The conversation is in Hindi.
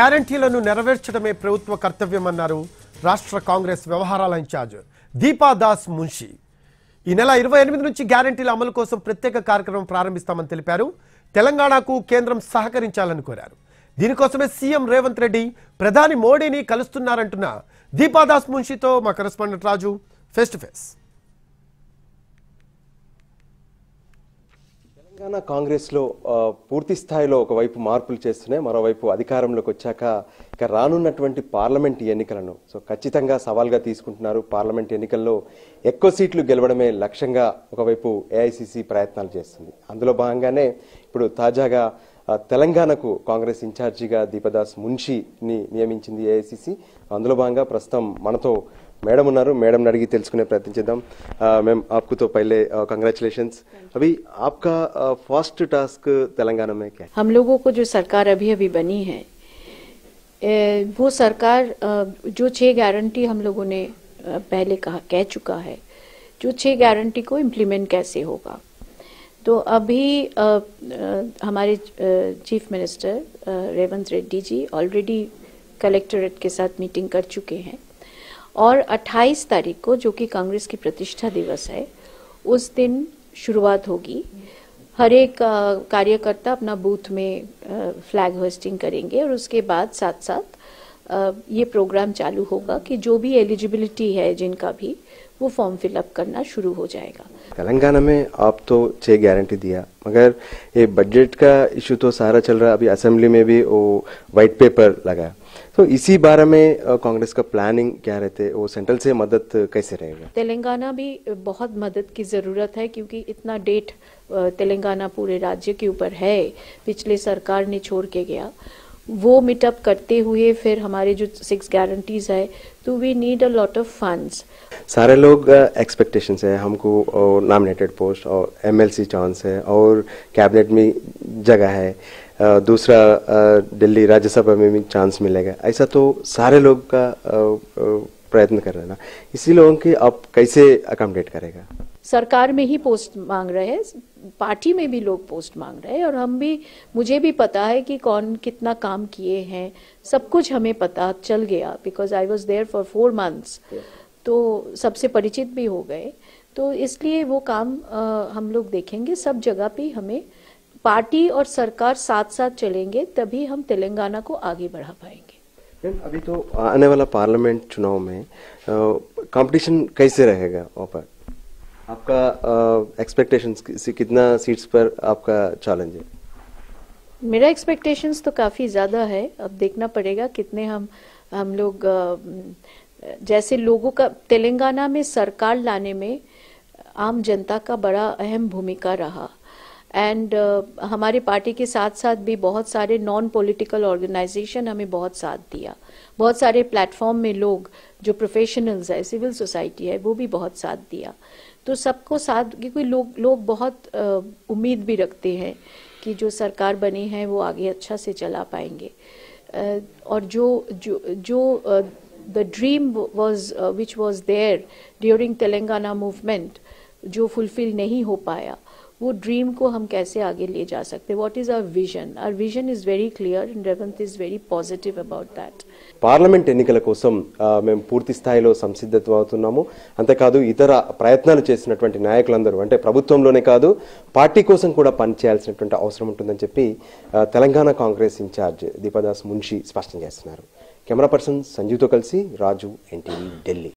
గ్యారంటీలను నెరవేర్చడమే ప్రభుత్వ కర్తవ్యమన్నారు రాష్ట్ర కాంగ్రెస్ వ్యవహారాల ఇన్ఛార్జ్ దీపాదాస్ మున్షి ఈ నెల ఇరవై ఎనిమిది నుంచి గ్యారంటీల అమలు కోసం ప్రత్యేక కార్యక్రమం ప్రారంభిస్తామని తెలిపారు తెలంగాణకు కేంద్రం సహకరించాలని కోరారు దీనికోసమే సీఎం రేవంత్ రెడ్డి ప్రధాని మోడీని కలుస్తున్నారంటున్న దీపాదాస్ మున్షితో మా correspondent Raju face to face Telangana కాంగ్రెస్లో పూర్తి స్థాయిలో ఒకవైపు మార్పులు చేస్తున్నాయి మరోవైపు అధికారంలోకి వచ్చాక ఇక రానున్నటువంటి పార్లమెంట్ ఎన్నికలను సో ఖచ్చితంగా సవాల్గా తీసుకుంటున్నారు పార్లమెంట్ ఎన్నికల్లో ఎక్కువ సీట్లు గెలవడమే లక్ష్యంగా ఒకవైపు ఏఐసిసి ప్రయత్నాలు చేస్తుంది అందులో భాగంగానే ఇప్పుడు తాజాగా తెలంగాణకు కాంగ్రెస్ ఇన్ఛార్జిగా దీపదాస్ మున్షిని నియమించింది ఏఐసిసి అందులో భాగంగా ప్రస్తుతం మనతో मैडम उన్నారు मैडम अड़ी తెలుసుకునే ప్రయత్నం చేద్దాం मैम आपको तो पहले कंग्रेचुलेशन अभी आपका फर्स्ट टास्क तेलंगाना में क्या हम लोगों को जो सरकार अभी अभी बनी है वो सरकार जो छह गारंटी हम लोगों ने पहले कहा कह चुका है जो छह गारंटी को इम्प्लीमेंट कैसे होगा तो अभी आ, आ, हमारे chief minister Revanth Reddy ji already collectorate के साथ मीटिंग कर चुके हैं और 28 तारीख को जो कि कांग्रेस की प्रतिष्ठा दिवस है उस दिन शुरुआत होगी हर एक कार्यकर्ता अपना बूथ में फ्लैग होस्टिंग करेंगे और उसके बाद साथ साथ ये प्रोग्राम चालू होगा कि जो भी एलिजिबिलिटी है जिनका भी वो फॉर्म फिलअप करना शुरू हो जाएगा तेलंगाना में आप तो छह गारंटी दिया मगर ये बजट का इशू तो सारा चल रहा अभी असेंबली में भी वो वाइट पेपर लगा तो इसी बारे में कांग्रेस का प्लानिंग क्या रहते वो सेंट्रल से मदद कैसे रहेगा तेलंगाना भी बहुत मदद की ज़रूरत है क्योंकि इतना डेट तेलंगाना पूरे राज्य के ऊपर है पिछले सरकार ने छोड़ के गया वो मिटअप करते हुए फिर हमारे जो सिक्स गारंटीज है तो we need a lot of funds सारे लोग एक्सपेक्टेशन uh, है हमको नॉमिनेटेड पोस्ट और सी चांस है और कैबिनेट में जगह है uh, दूसरा uh, दिल्ली uh, राज्यसभा में भी चांस मिलेगा ऐसा तो सारे लोग का uh, uh, प्रयत्न कर रहे ना इसी लोगों की आप कैसे अकोमोडेट करेगा सरकार में ही पोस्ट मांग रहे हैं पार्टी में भी लोग पोस्ट मांग रहे हैं और हम भी मुझे भी पता है कि कौन कितना काम किए हैं सब कुछ हमें पता चल गया because I was there for four months तो सबसे परिचित भी हो गए तो इसलिए वो काम आ, हम लोग देखेंगे सब जगह पे हमें पार्टी और सरकार साथ साथ चलेंगे तभी हम तेलंगाना को आगे बढ़ा पाएंगे अभी तो आने वाला पार्लियामेंट चुनाव में कंपटीशन कैसे रहेगा ऑफर आपका एक्सपेक्टेशन कितना सीट्स पर आपका चैलेंज है मेरा एक्सपेक्टेशंस तो काफ़ी ज़्यादा है अब देखना पड़ेगा कितने हम हम लोग जैसे लोगों का तेलंगाना में सरकार लाने में आम जनता का बड़ा अहम भूमिका रहा एंड uh, हमारे पार्टी के साथ साथ भी बहुत सारे नॉन पॉलिटिकल ऑर्गेनाइजेशन हमें बहुत साथ दिया बहुत सारे प्लेटफॉर्म में लोग जो प्रोफेशनल्स है सिविल सोसाइटी है वो भी बहुत साथ दिया तो सबको साथ क्योंकि लोग लोग बहुत uh, उम्मीद भी रखते हैं कि जो सरकार बनी है वो आगे अच्छा से चला पाएंगे uh, और जो जो जो the dream was which was there during Telangana movement जो फुलफिल नहीं हो पाया वो ड्रीम को हम कैसे आगे ले जा सकते what is our vision our vision is very clear and Revanth is very positive about that parliament ఎన్నికల కోసం మేము పూర్తి స్థాయిలో సంసిద్ధత అవుతున్నాము అంతేకాదు ఇతర ప్రయత్నాలు చేసినటువంటి నాయకులందరూ అంటే ప్రభుత్వంలోనే కాదు పార్టీ కోసం కూడా పనిచేయాల్సినటువంటి అవసరం ఉంటుందని చెప్పి తెలంగాణ కాంగ్రెస్ ఇన్ఛార్జ్ దీపదాస్ మున్షి స్పష్టం చేస్తున్నారు కెమెరా పర్సన్ సంజీవ్తో కలిసి రాజు ఎన్టీవీ ఢిల్లీ